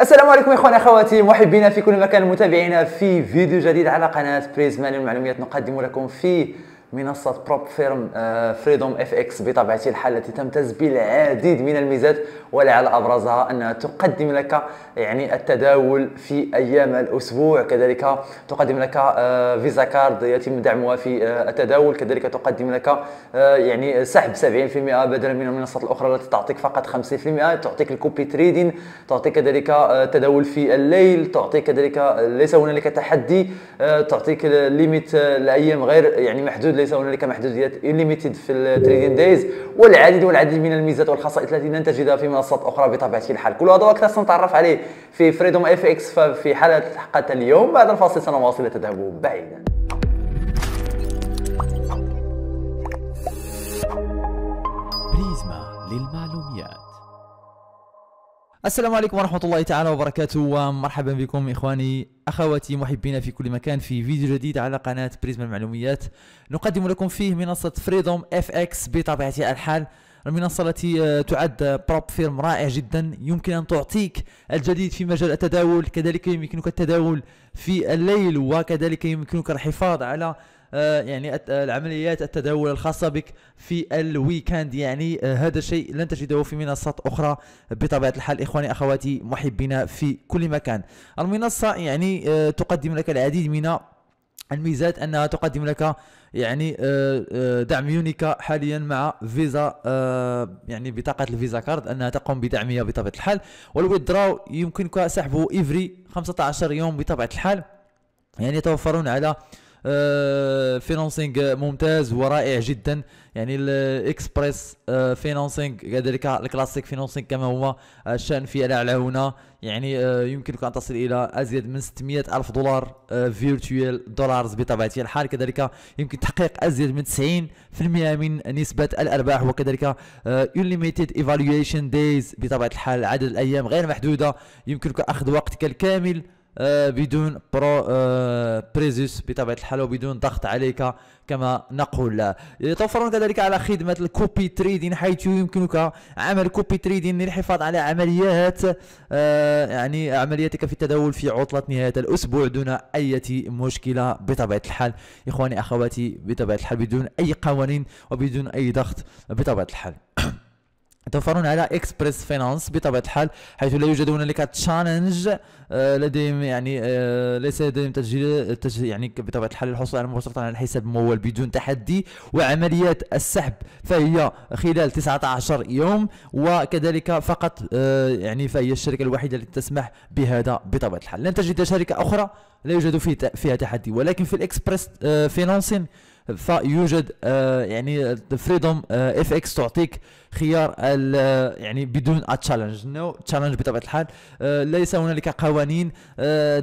السلام عليكم اخواني اخواتي محبينا في كل مكان متابعينا في فيديو جديد على قناه بريزمان المعلومات نقدم لكم فيه منصة بروب فيرم فريدوم اف اكس بطبيعة الحال التي تمتاز بالعديد من الميزات ولعل ابرزها انها تقدم لك يعني التداول في ايام الاسبوع كذلك تقدم لك فيزا آه، كارد يتم دعمها في آه، التداول كذلك تقدم لك آه، يعني سحب 70% بدلا من المنصات الاخرى التي تعطيك فقط 50% تعطيك الكوبي تريدين تعطيك كذلك التداول في الليل تعطيك كذلك ليس هنالك تحدي تعطيك ليميت الايام غير يعني محدود ليس هنالك محدوديات ليميتد في التريدين دايز والعديد والعديد من الميزات والخصائص التي لن تجدها في منصات اخرى بطبيعه الحال كل هذا واكثر سنتعرف عليه في فريدوم اف اكس في حلقه اليوم بعد الفاصل سنواصل تذهب بعيدا السلام عليكم ورحمة الله تعالى وبركاته ومرحبا بكم إخواني أخواتي محبين في كل مكان في فيديو جديد على قناة بريزما المعلوميات نقدم لكم فيه منصة فريدوم اف اكس بطبيعة الحال المنصة التي آه، تعد بروب فيرم رائع جدا يمكن أن تعطيك الجديد في مجال التداول كذلك يمكنك التداول في الليل وكذلك يمكنك الحفاظ على آه، يعني آه، العمليات التداول الخاصة بك في الويكاند يعني آه، هذا الشيء لن تجده في منصات أخرى بطبيعة الحال إخواني أخواتي محبينا في كل مكان المنصة يعني تقدم لك العديد من الميزات انها تقدم لك يعني دعم يونيكا حاليا مع فيزا يعني بطاقه الفيزا كارد انها تقوم بدعمها بطبيعه الحال والويدراو يمكنك سحبه افري 15 يوم بطبيعه الحال يعني يتوفرون على فينانسينغ آه، ممتاز ورائع جدا يعني الاكسبريس آه، فينانسينغ كذلك الكلاسيك فينانسينغ كما هو الشان في الاعلى هنا يعني آه، يمكنك ان تصل الى ازيد من 600 الف دولار فيرتوال دولارز بطبيعه الحال كذلك يمكن تحقيق ازيد من 90% من نسبه الارباح وكذلك unlimited ايفالويشن دايز بطبيعه الحال عدد الايام غير محدوده يمكنك اخذ وقتك الكامل آه، بدون برو آه، بريزوس بطبيعه الحال وبدون ضغط عليك كما نقول يتوفرون كذلك على خدمه الكوبي تريدين حيث يمكنك عمل كوبي تريدين للحفاظ على عمليات آه، يعني عملياتك في التداول في عطله نهايه الاسبوع دون اي مشكله بطبيعه الحال اخواني اخواتي بطبيعه الحال بدون اي قوانين وبدون اي ضغط بطبيعه الحال توفرون على اكسبريس فينانس بطبيعه الحال حيث لا يوجد هنالك تشالنج لديهم يعني آه، ليس لديهم تسجيل يعني بطبيعه الحال الحصول على مباشره على الحساب الممول بدون تحدي وعمليات السحب فهي خلال 19 يوم وكذلك فقط آه، يعني فهي الشركه الوحيده التي تسمح بهذا بطبيعه الحال لن تجد شركه اخرى لا يوجد فيها تحدي ولكن في الاكسبريس آه، فينانسين فيوجد آه، يعني فريدوم اف اكس تعطيك خيار آه، يعني بدون تشالنج نو تشالنج بطبيعه الحال آه، ليس هنالك قوانين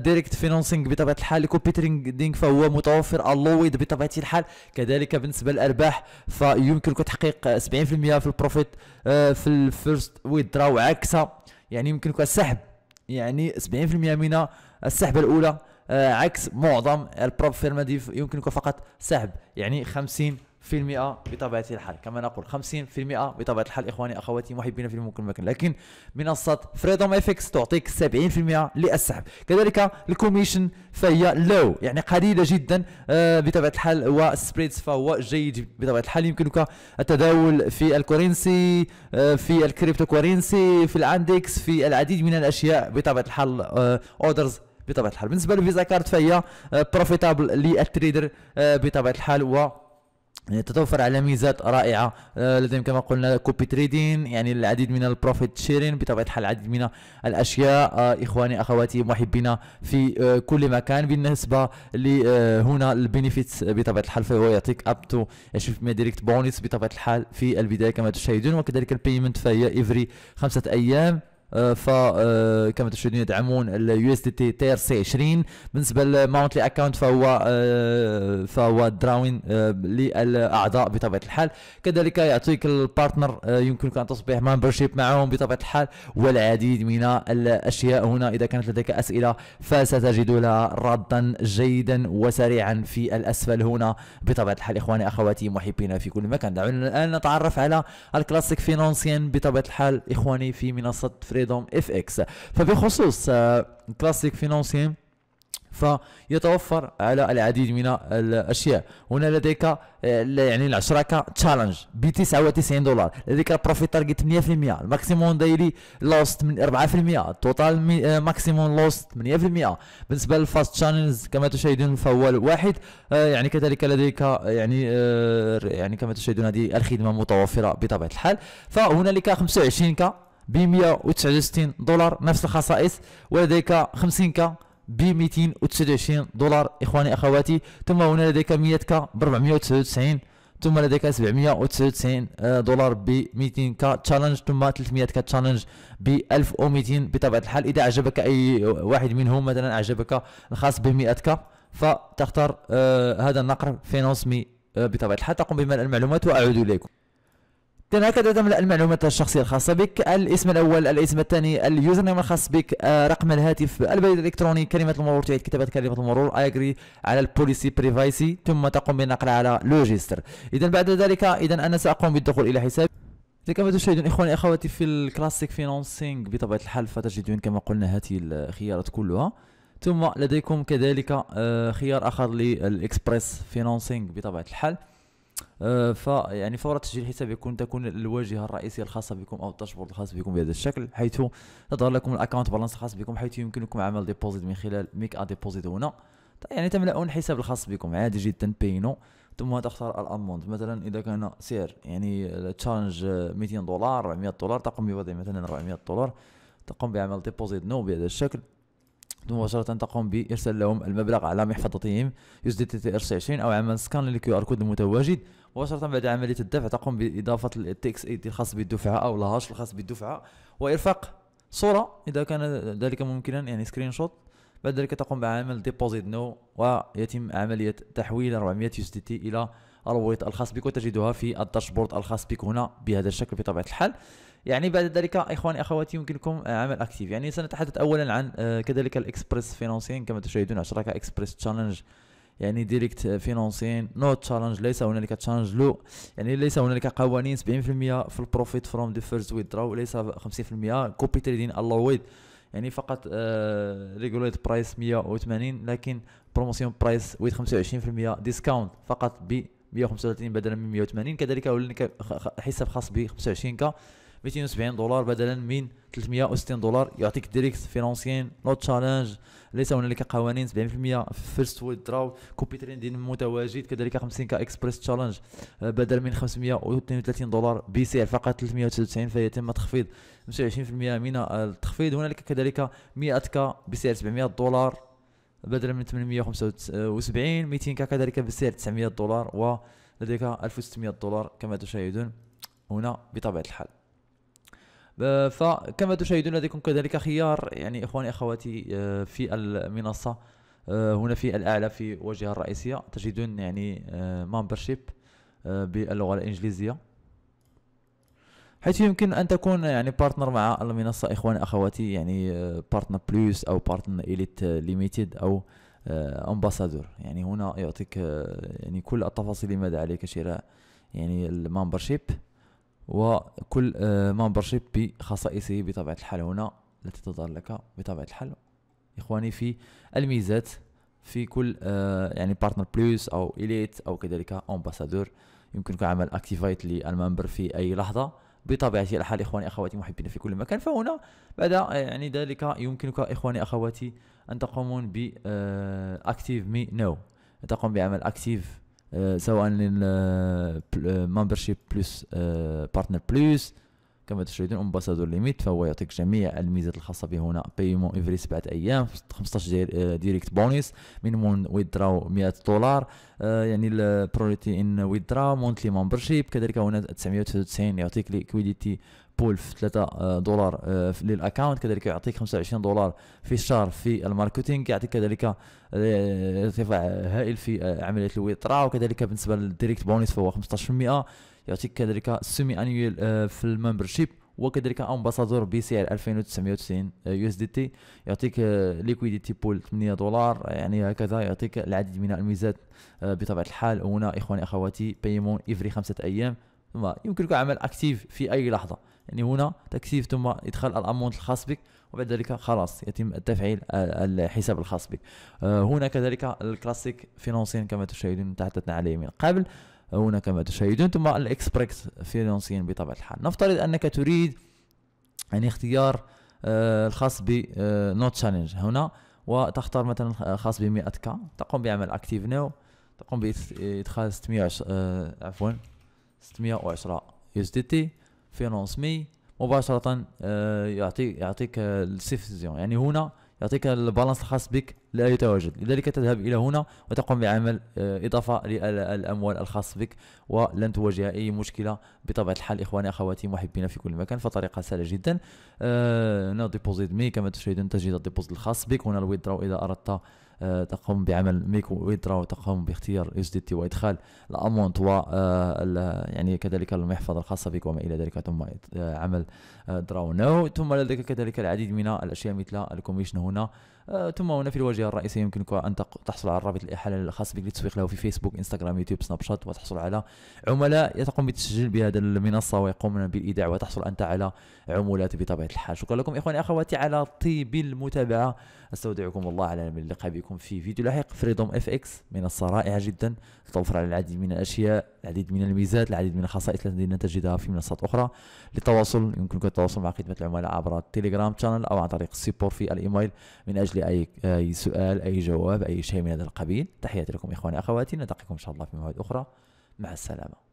دايركت فينانسينغ بطبيعه الحال كوبي تريدينغ فهو متوفر اللويد بطبيعه الحال كذلك بالنسبه للارباح فيمكنك تحقيق 70% في البروفيت في الفيرست ويدراو عكسها يعني يمكنك السحب يعني 70% من السحبه الاولى آه، عكس معظم البروب فيرماديف يمكنك فقط سحب يعني 50 في المئة بطبيعة الحال كما نقول 50 في المئة بطبيعة الحال إخواني أخواتي محبين في الممكن مكان لكن منصة فريدوم افكس تعطيك 70% للسحب كذلك الكوميشن فهي لو يعني قليلة جدا آه، بطبيعة الحال والسبريدز فهو جيد بطبيعة الحال يمكنك التداول في الكورنسي آه، في الكريبتو كورنسي في الاندكس في العديد من الأشياء بطبيعة الحال أوردرز بطبيعه الحال بالنسبه للفيزا كارد فهي بروفيتابل آه، للتريدر آه، بطبيعه الحال و آه، تتوفر على ميزات رائعه لديهم كما قلنا كوبي تريدين يعني العديد من البروفيت شيرين بطبيعه الحال العديد من الاشياء اخواني اخواتي محبين في كل مكان بالنسبه لهنا البينيفيتس بطبيعه الحال فهو يعطيك اب تو 20% ديريكت بونس بطبيعه الحال في البدايه كما تشاهدون وكذلك البيمنت فهي افري خمسه ايام آه، فكما آه، تشاهدون يدعمون اليو اس دي تي تير سي 20 بالنسبه للماونتلي اكونت فهو آه، فهو دراوين للاعضاء بطبيعه الحال كذلك يعطيك البارتنر يمكنك ان تصبح ممبرشيب معهم بطبيعه الحال والعديد من الاشياء هنا اذا كانت لديك اسئله فستجد لها ردا جيدا وسريعا في الاسفل هنا بطبيعه الحال اخواني اخواتي محبينا في كل مكان دعونا الان نتعرف على الكلاسيك فينونسيان بطبيعه الحال اخواني في منصه فري تفايضهم اف اكس فبخصوص كلاسيك آه، فينانسي فيتوفر على العديد من الاشياء هنا لديك آه، يعني كا تشالنج ب 99 دولار لديك البروفيت تارجت 100% الماكسيموم دايري لوست من 4% التوتال ماكسيموم لوست 8% بالنسبه للفاست تشالنج كما تشاهدون فهو الواحد آه، يعني كذلك لديك يعني يعني كما تشاهدون هذه الخدمه متوفره بطبيعه الحال فهنالك 25 ك ب 169 دولار نفس الخصائص ولديك 50 ك ب 229 دولار اخواني اخواتي ثم هنا لديك 100 ك ب 499 ثم لديك 799 آه، دولار ب 200 ك تشالنج ثم 300 ك تشالنج ب 1200 بطبيعه الحال اذا اعجبك اي واحد منهم مثلا اعجبك الخاص ب 100 ك فتختار آه، هذا النقر فينونس مي آه، بطبيعه الحال تقوم بملء المعلومات واعود اليكم هكذا تملأ المعلومات الشخصية الخاصة بك الاسم الأول الاسم الثاني اليوزر نيم الخاص بك آه، رقم الهاتف البريد الإلكتروني كلمة المرور تعيد كتابة كلمة المرور أجري على البوليسي بريفايسي ثم تقوم بالنقل على لوجيستر إذا بعد ذلك إذا أنا سأقوم بالدخول إلى حسابي كما تشاهدون اخواني اخواتي في الكلاسيك فينانسينغ بطبيعه الحال فتجدون كما قلنا هذه الخيارات كلها ثم لديكم كذلك آه، خيار اخر للاكسبريس فينانسينغ بطبيعه الحال آه، فيعني فور تسجيل الحساب يكون تكون الواجهه الرئيسيه الخاصه بكم او الداشبورد الخاص بكم بهذا الشكل حيث تظهر لكم الاكونت بالانس الخاص بكم حيث يمكنكم عمل ديبوزيت من خلال ميك ا ديبوزيت هنا يعني تملؤون الحساب الخاص بكم عادي جدا بينو ثم تختار الاموند مثلا اذا كان سعر يعني تشالنج 200 دولار 400 دولار تقوم بوضع مثلا 400 دولار تقوم بعمل ديبوزيت نو بهذا الشكل مباشرة تقوم بإرسال لهم المبلغ على محفظتهم دي تي تي ار 20 أو عمل سكان للكيو ار كود المتواجد مباشرة بعد عملية الدفع تقوم بإضافة التي اكس اي الخاص بالدفعة أو الهاش الخاص بالدفعة وإرفاق صورة إذا كان ذلك ممكنا يعني سكرين شوت بعد ذلك تقوم بعمل ديبوزيت نو ويتم عملية تحويل 400 دي تي إلى الروابط الخاص بك وتجدها في الداشبورد الخاص بك هنا بهذا الشكل بطبيعة الحال يعني بعد ذلك اخواني اخواتي يمكنكم عمل اكتيف يعني سنتحدث اولا عن آه، كذلك الاكسبرس فينانسين كما تشاهدون اشراك اكسبرس تشالنج يعني ديريكت آه، فينانسين نو تشالنج ليس هنالك تشالنج لو يعني ليس هنالك قوانين 70% في البروفيت فروم ذا فيرست ويدراو ليس 50% كوبي تريدين الله ويد يعني فقط ريجوليت برايس 180 لكن بروموسيون برايس ويد 25% ديسكاونت فقط ب 135 بدلا من 180 كذلك هنالك حساب خاص ب 25 كا 270 دولار بدلا من 360 دولار يعطيك ديريكت فينانسيين نو تشالنج ليس هنالك قوانين 70% فيرست ويد دراو كوبي تريندين متواجد كذلك 50 كا اكسبريس تشالنج بدل من 532 دولار بسعر فقط 399 فيتم تخفيض 25% من التخفيض هنالك كذلك 100 كا بسعر 700 دولار بدلا من 875 200 كا كذلك بسعر 900 دولار ولديك 1600 دولار كما تشاهدون هنا بطبيعه الحال فكما تشاهدون لديكم كذلك خيار يعني إخواني أخواتي آه، في المنصة آه، هنا في الأعلى في الواجهه الرئيسية تجدون يعني ممبرشيب آه، باللغة الإنجليزية حيث يمكن ان تكون يعني بارتنر مع المنصه اخواني اخواتي يعني بارتنر بلس او بارتنر اليت ليميتد او امباسادور يعني هنا يعطيك يعني كل التفاصيل لماذا عليك شراء يعني الممبرشيب وكل ممبرشيب آه، بخصائصه بطبيعه الحال هنا التي تظهر لك بطبيعه الحال اخواني في الميزات في كل آه، يعني بارتنر بلس او اليت او كذلك امباسادور يمكنك عمل اكتيفايت للممبر في اي لحظه بطبيعه الحال اخواني اخواتي محبين في كل مكان فهنا بعد آه، يعني ذلك يمكنك اخواني اخواتي ان تقومون ب اكتيف مي نو تقوم بعمل اكتيف سواء ممبرشيب بلس بارتنر بلس كما تشاهدون امباسادور ليميت فهو يعطيك جميع الميزات الخاصه به هنا بيمون افري سبعه ايام 15 دير ديريكت بونيس مينيموم ويدراو 100 دولار آه، يعني البروريتي ان ويدراو مونتلي ممبرشيب كذلك هنا 999 يعطيك ليكويديتي بول في 3 آه، دولار آه، للاكونت كذلك يعطيك 25 دولار في الشهر في الماركتينغ يعطيك كذلك ارتفاع هائل في عمليه الويترا وكذلك بالنسبه للديريكت بونيس فهو 15% يعطيك كذلك السيمي انيوال آه، في الممبرشيب وكذلك امباسادور بسعر 2990 آه، يو اس دي تي يعطيك ليكويديتي بول 8 دولار يعني هكذا يعطيك العديد من الميزات آه، بطبيعه الحال هنا اخواني اخواتي بايمون افري خمسه ايام ثم يمكنك عمل اكتيف في اي لحظه يعني هنا تكتيف ثم ادخال الامونت الخاص بك وبعد ذلك خلاص يتم تفعيل الحساب الخاص بك هنا كذلك الكلاسيك فينانسين كما تشاهدون تحدثنا عليه من قبل هنا كما تشاهدون ثم الاكسبركت فيلونسين بطبيعه الحال نفترض انك تريد يعني اختيار آه، الخاص ب نوت آه، تشالنج هنا وتختار مثلا آه، خاص ب 100 كا تقوم بعمل اكتيف نو تقوم بادخال 600 عفوا 610 يو اس دي تي فيلونس مي مباشره يعطي يعطيك السيفزيون يعني هنا يعطيك البالانس الخاص بك لا يتواجد لذلك تذهب إلى هنا وتقوم بعمل آه، إضافة للأموال الخاص بك ولن تواجه أي مشكلة بطبيعة الحال إخواني أخواتي محبين في كل مكان فطريقة سهلة جدا هنا ديبوزيت مي كما تشاهدون تجد الديبوزيت الخاص بك هنا الويدرو إذا أردت آه، تقوم بعمل ميكو ويدرا وتقوم باختيار اس دي تي وادخال الامونت و آه، يعني كذلك المحفظه الخاصه بك وما الى ذلك ثم آه، عمل دراو نو ثم لديك كذلك العديد من الاشياء مثل الكوميشن هنا ثم هنا في الواجهه الرئيسيه يمكنك ان تحصل على رابط الاحاله الخاص بك للتسويق له في فيسبوك انستغرام يوتيوب سناب شات وتحصل على عملاء يتقوم بالتسجيل بهذا المنصه ويقومون بالايداع وتحصل انت على عمولات بطبيعه الحال شكرا لكم اخواني اخواتي على طيب المتابعه استودعكم الله على اللقاء بكم بكم في فيديو لاحق فريدوم اف اكس منصه رائعه جدا تتوفر على العديد من الاشياء العديد من الميزات العديد من الخصائص التي لن تجدها في منصات اخرى للتواصل يمكنك التواصل مع خدمه العملاء عبر التليجرام شانل او عن طريق السيبور في الايميل من اجل اي اي سؤال اي جواب اي شيء من هذا القبيل تحياتي لكم اخواني اخواتي نلتقيكم ان شاء الله في مواد اخرى مع السلامه